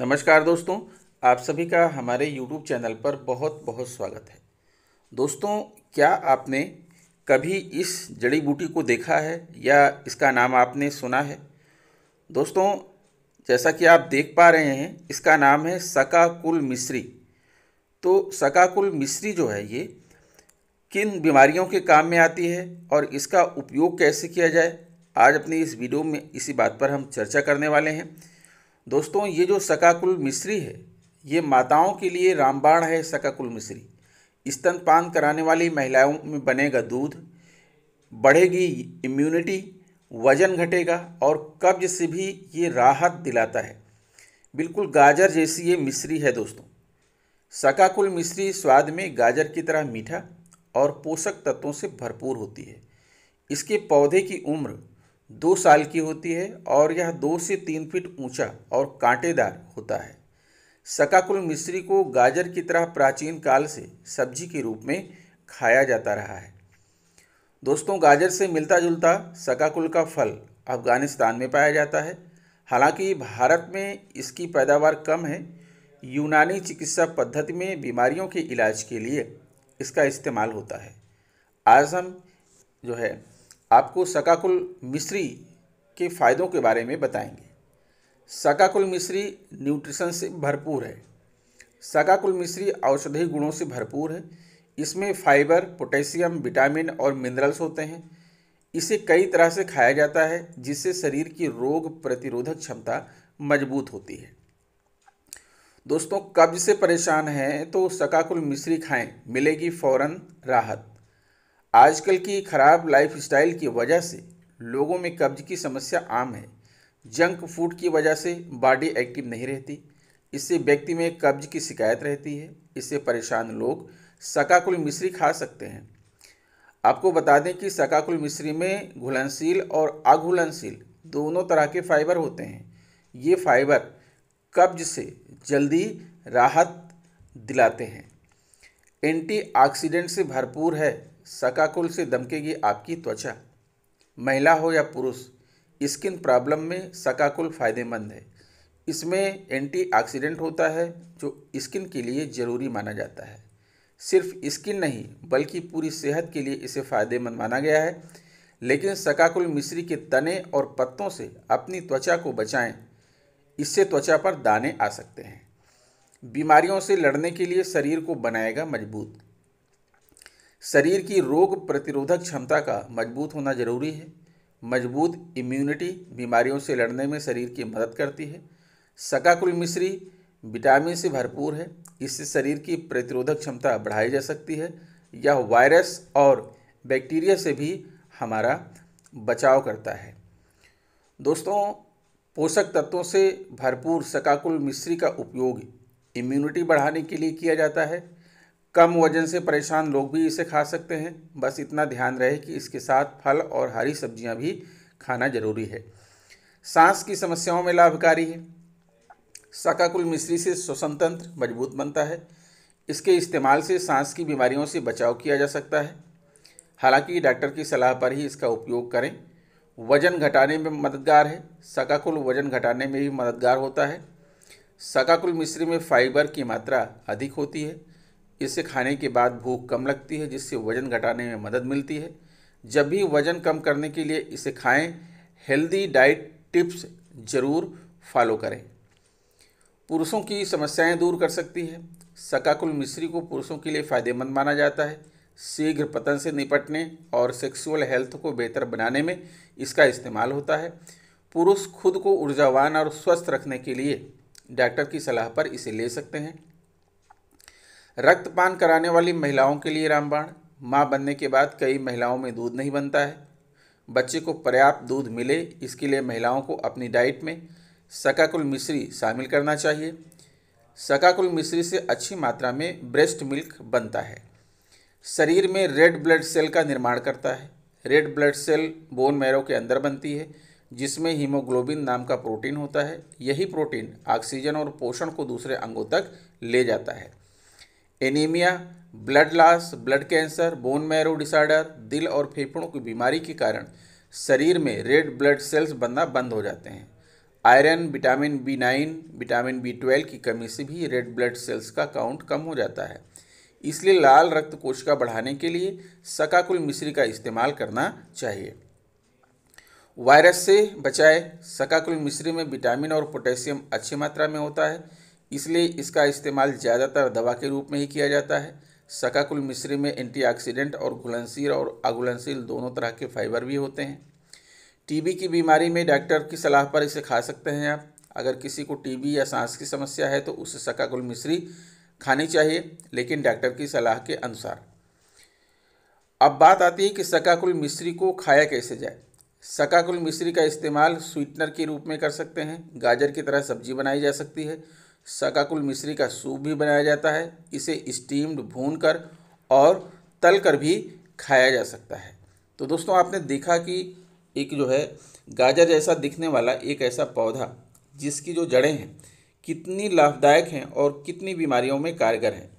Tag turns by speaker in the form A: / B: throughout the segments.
A: नमस्कार दोस्तों आप सभी का हमारे यूट्यूब चैनल पर बहुत बहुत स्वागत है दोस्तों क्या आपने कभी इस जड़ी बूटी को देखा है या इसका नाम आपने सुना है दोस्तों जैसा कि आप देख पा रहे हैं इसका नाम है सकाकुल मिश्री तो सकाकुल मिश्री जो है ये किन बीमारियों के काम में आती है और इसका उपयोग कैसे किया जाए आज अपनी इस वीडियो में इसी बात पर हम चर्चा करने वाले हैं दोस्तों ये जो सकाकुल मिश्री है ये माताओं के लिए रामबाण है सकाकुल मिश्री स्तनपान कराने वाली महिलाओं में बनेगा दूध बढ़ेगी इम्यूनिटी वजन घटेगा और कब्ज से भी ये राहत दिलाता है बिल्कुल गाजर जैसी ये मिश्री है दोस्तों सकाकुल मिश्री स्वाद में गाजर की तरह मीठा और पोषक तत्वों से भरपूर होती है इसके पौधे की उम्र दो साल की होती है और यह दो से तीन फीट ऊंचा और कांटेदार होता है सकाकुल मिश्री को गाजर की तरह प्राचीन काल से सब्जी के रूप में खाया जाता रहा है दोस्तों गाजर से मिलता जुलता सकाकुल का फल अफगानिस्तान में पाया जाता है हालांकि भारत में इसकी पैदावार कम है यूनानी चिकित्सा पद्धति में बीमारियों के इलाज के लिए इसका इस्तेमाल होता है आज हम जो है आपको सकाकुल मिश्री के फ़ायदों के बारे में बताएंगे सकाकुल मिश्री न्यूट्रिशन से भरपूर है सकाकुल मिश्री औषधि गुणों से भरपूर है इसमें फाइबर पोटेशियम विटामिन और मिनरल्स होते हैं इसे कई तरह से खाया जाता है जिससे शरीर की रोग प्रतिरोधक क्षमता मजबूत होती है दोस्तों कब्ज से परेशान हैं तो सकाकुल मिश्री खाएं मिलेगी फौरन राहत आजकल की खराब लाइफ स्टाइल की वजह से लोगों में कब्ज की समस्या आम है जंक फूड की वजह से बॉडी एक्टिव नहीं रहती इससे व्यक्ति में कब्ज की शिकायत रहती है इससे परेशान लोग सकाकुल मिश्री खा सकते हैं आपको बता दें कि सकाकुल मिश्री में घुलनशील और अघुलनशील दोनों तरह के फाइबर होते हैं ये फाइबर कब्ज से जल्दी राहत दिलाते हैं एंटीऑक्सीडेंट से भरपूर है सकाकुल से दमकेगी आपकी त्वचा महिला हो या पुरुष स्किन प्रॉब्लम में सकाकुल फ़ायदेमंद है इसमें एंटीऑक्सीडेंट होता है जो स्किन के लिए ज़रूरी माना जाता है सिर्फ स्किन नहीं बल्कि पूरी सेहत के लिए इसे फ़ायदेमंद माना गया है लेकिन सकाकुल मिश्री के तने और पत्तों से अपनी त्वचा को बचाएं इससे त्वचा पर दाने आ सकते हैं बीमारियों से लड़ने के लिए शरीर को बनाएगा मजबूत शरीर की रोग प्रतिरोधक क्षमता का मजबूत होना जरूरी है मजबूत इम्यूनिटी बीमारियों से लड़ने में शरीर की मदद करती है सकाकुल मिश्री विटामिन से भरपूर है इससे शरीर की प्रतिरोधक क्षमता बढ़ाई जा सकती है यह वायरस और बैक्टीरिया से भी हमारा बचाव करता है दोस्तों पोषक तत्वों से भरपूर सकाकुल मिश्री का उपयोग इम्यूनिटी बढ़ाने के लिए किया जाता है कम वजन से परेशान लोग भी इसे खा सकते हैं बस इतना ध्यान रहे कि इसके साथ फल और हरी सब्जियां भी खाना जरूरी है सांस की समस्याओं में लाभकारी है सकाकुल मिश्री से श्वसन तंत्र मजबूत बनता है इसके इस्तेमाल से सांस की बीमारियों से बचाव किया जा सकता है हालांकि डॉक्टर की सलाह पर ही इसका उपयोग करें वजन घटाने में मददगार है सकाकुल वजन घटाने में भी मददगार होता है सकाकुल मिश्री में फाइबर की मात्रा अधिक होती है इसे खाने के बाद भूख कम लगती है जिससे वज़न घटाने में मदद मिलती है जब भी वज़न कम करने के लिए इसे खाएं हेल्दी डाइट टिप्स ज़रूर फॉलो करें पुरुषों की समस्याएं दूर कर सकती है सकाकुल मिश्री को पुरुषों के लिए फ़ायदेमंद माना जाता है शीघ्र पतन से निपटने और सेक्सुअल हेल्थ को बेहतर बनाने में इसका इस्तेमाल होता है पुरुष खुद को ऊर्जावान और स्वस्थ रखने के लिए डॉक्टर की सलाह पर इसे ले सकते हैं रक्तपान कराने वाली महिलाओं के लिए रामबाण माँ बनने के बाद कई महिलाओं में दूध नहीं बनता है बच्चे को पर्याप्त दूध मिले इसके लिए महिलाओं को अपनी डाइट में सकाकुल मिश्री शामिल करना चाहिए सकाकुल मिश्री से अच्छी मात्रा में ब्रेस्ट मिल्क बनता है शरीर में रेड ब्लड सेल का निर्माण करता है red blood cell bone marrow के अंदर बनती है जिसमें हीमोग्लोबिन नाम का प्रोटीन होता है यही प्रोटीन ऑक्सीजन और पोषण को दूसरे अंगों तक ले जाता है anaemia blood loss blood cancer bone marrow disorder दिल और फेफड़ों की बीमारी के कारण शरीर में रेड ब्लड सेल्स बनना बंद हो जाते हैं iron vitamin B nine vitamin B twelve की कमी से भी रेड ब्लड सेल्स का काउंट कम हो जाता है इसलिए लाल रक्त कोशिका बढ़ाने के लिए सकाकुल मिश्री का इस्तेमाल करना चाहिए वायरस से बचाए सकाकुल मिश्री में विटामिन और पोटेशियम अच्छी मात्रा में होता है इसलिए इसका इस्तेमाल ज़्यादातर दवा के रूप में ही किया जाता है सकाकुल मिश्री में एंटीऑक्सीडेंट और घुलनशील और अघुलनशील दोनों तरह के फाइबर भी होते हैं टीबी की बीमारी में डॉक्टर की सलाह पर इसे खा सकते हैं आप अगर किसी को टीबी या सांस की समस्या है तो उसे सकाकुल मिश्री खानी चाहिए लेकिन डॉक्टर की सलाह के अनुसार अब बात आती है कि सकाकुल मिश्री को खाया कैसे जाए सकाकुल मिश्री का इस्तेमाल स्वीटनर के रूप में कर सकते हैं गाजर की तरह सब्जी बनाई जा सकती है सकाकुल मिश्री का सूप भी बनाया जाता है इसे स्टीम्ड भून कर और तल कर भी खाया जा सकता है तो दोस्तों आपने देखा कि एक जो है गाजर जैसा दिखने वाला एक ऐसा पौधा जिसकी जो जड़ें हैं कितनी लाभदायक हैं और कितनी बीमारियों में कारगर हैं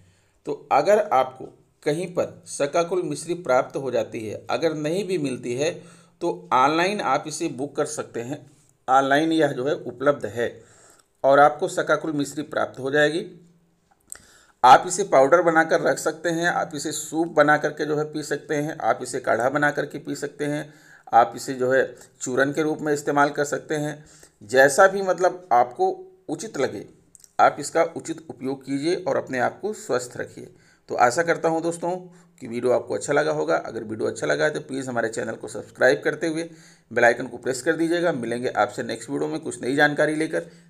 A: तो अगर आपको कहीं पर सकाकुल मिश्री प्राप्त हो जाती है अगर नहीं भी मिलती है तो ऑनलाइन आप इसे बुक कर सकते हैं ऑनलाइन यह जो है उपलब्ध है और आपको सकाकुल मिश्री प्राप्त हो जाएगी आप इसे पाउडर बनाकर रख सकते हैं आप इसे सूप बना करके जो है पी सकते हैं आप इसे काढ़ा बना करके पी सकते हैं आप इसे जो है चूरन के रूप में इस्तेमाल कर सकते हैं जैसा भी मतलब आपको उचित लगे आप इसका उचित उपयोग कीजिए और अपने आप को स्वस्थ रखिए तो आशा करता हूँ दोस्तों कि वीडियो आपको अच्छा लगा होगा अगर वीडियो अच्छा लगा है तो प्लीज़ हमारे चैनल को सब्सक्राइब करते हुए बेल आइकन को प्रेस कर दीजिएगा मिलेंगे आपसे नेक्स्ट वीडियो में कुछ नई जानकारी लेकर